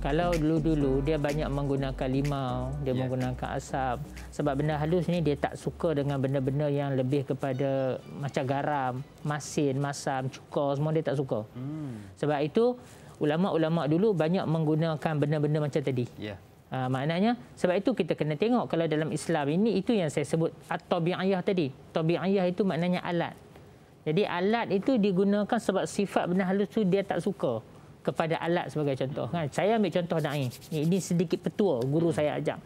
Kalau dulu-dulu dia banyak menggunakan limau, dia yeah. menggunakan asap. Sebab benda halus ni dia tak suka dengan benda-benda yang lebih kepada macam garam, masin, masam, cuka semua dia tak suka. Hmm. Sebab itu ulama-ulama dulu banyak menggunakan benda-benda macam tadi. Yeah. Ha, uh, maknanya sebab itu kita kena tengok kalau dalam Islam ini itu yang saya sebut at-tabi'iyah tadi. Tabi'iyah itu maknanya alat. Jadi alat itu digunakan sebab sifat benda halus tu dia tak suka kepada alat sebagai contoh kan saya ambil contoh nak ini ini sedikit petua guru hmm. saya ajak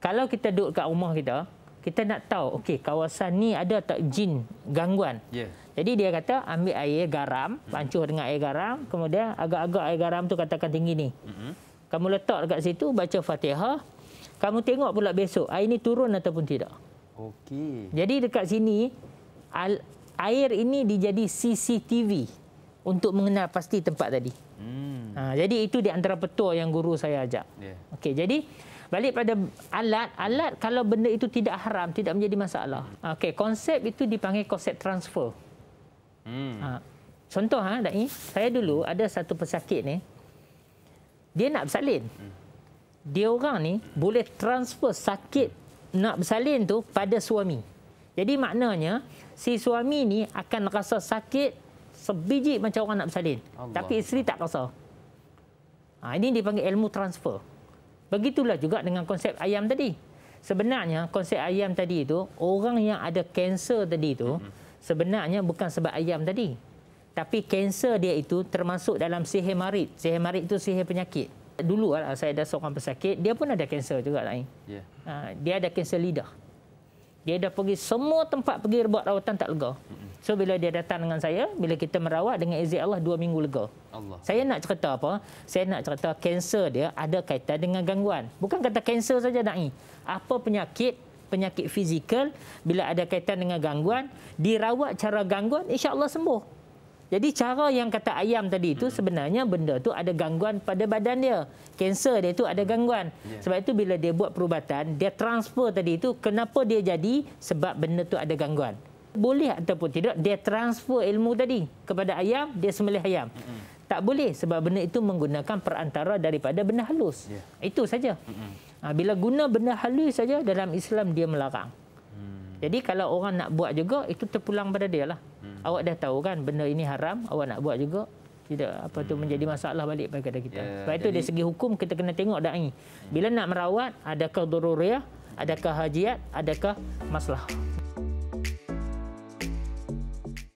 kalau kita duduk kat rumah kita kita nak tahu okay, kawasan ni ada tak jin gangguan yeah. jadi dia kata ambil air garam pancuh hmm. dengan air garam kemudian agak-agak air garam tu katakan tinggi ni hmm. kamu letak dekat situ baca fatihah kamu tengok pula besok air ni turun ataupun tidak Okay. jadi dekat sini air ini dijadi CCTV untuk mengenal pasti tempat tadi. Hmm. Ha, jadi itu di antara petua yang guru saya ajak. Yeah. Okey, jadi balik pada alat, alat kalau benda itu tidak haram tidak menjadi masalah. Ha, okey, konsep itu dipanggil konsep transfer. Hmm. Ha, contoh ha, Dai, saya dulu ada satu pesakit ni dia nak bersalin. Hmm. Dia orang ni boleh transfer sakit nak bersalin tu pada suami. Jadi maknanya si suami ni akan rasa sakit sebiji macam orang nak bersalin. Allah. Tapi isteri tak rasa. Ha, ini dipanggil ilmu transfer. Begitulah juga dengan konsep ayam tadi. Sebenarnya konsep ayam tadi itu, orang yang ada kanser tadi itu, mm-hmm. sebenarnya bukan sebab ayam tadi. Tapi kanser dia itu termasuk dalam sihir marit. Sihir marit itu sihir penyakit. Dulu ah, saya ada seorang pesakit, dia pun ada kanser juga. Yeah. Eh. Ya. Ha, dia ada kanser lidah. Dia dah pergi semua tempat pergi buat rawatan tak lega. Mm-hmm. So bila dia datang dengan saya, bila kita merawat dengan izin Allah dua minggu lega. Allah. Saya nak cerita apa? Saya nak cerita kanser dia ada kaitan dengan gangguan. Bukan kata kanser saja nak Na'i. Apa penyakit penyakit fizikal bila ada kaitan dengan gangguan dirawat cara gangguan Insya Allah sembuh. Jadi cara yang kata ayam tadi itu hmm. sebenarnya benda tu ada gangguan pada badan dia. Kanser dia itu ada gangguan. Yeah. Sebab itu bila dia buat perubatan, dia transfer tadi itu kenapa dia jadi sebab benda tu ada gangguan boleh ataupun tidak dia transfer ilmu tadi kepada ayam dia sembelih ayam mm-hmm. tak boleh sebab benda itu menggunakan perantara daripada benda halus yeah. itu saja mm-hmm. bila guna benda halus saja dalam Islam dia melarang mm. jadi kalau orang nak buat juga itu terpulang pada dia lah mm. awak dah tahu kan benda ini haram awak nak buat juga tidak apa tu hmm. menjadi masalah balik pada kita. Yeah, Sebab itu dari segi hukum kita kena tengok dah ini Bila nak merawat adakah daruriyah, adakah hajiat, adakah masalah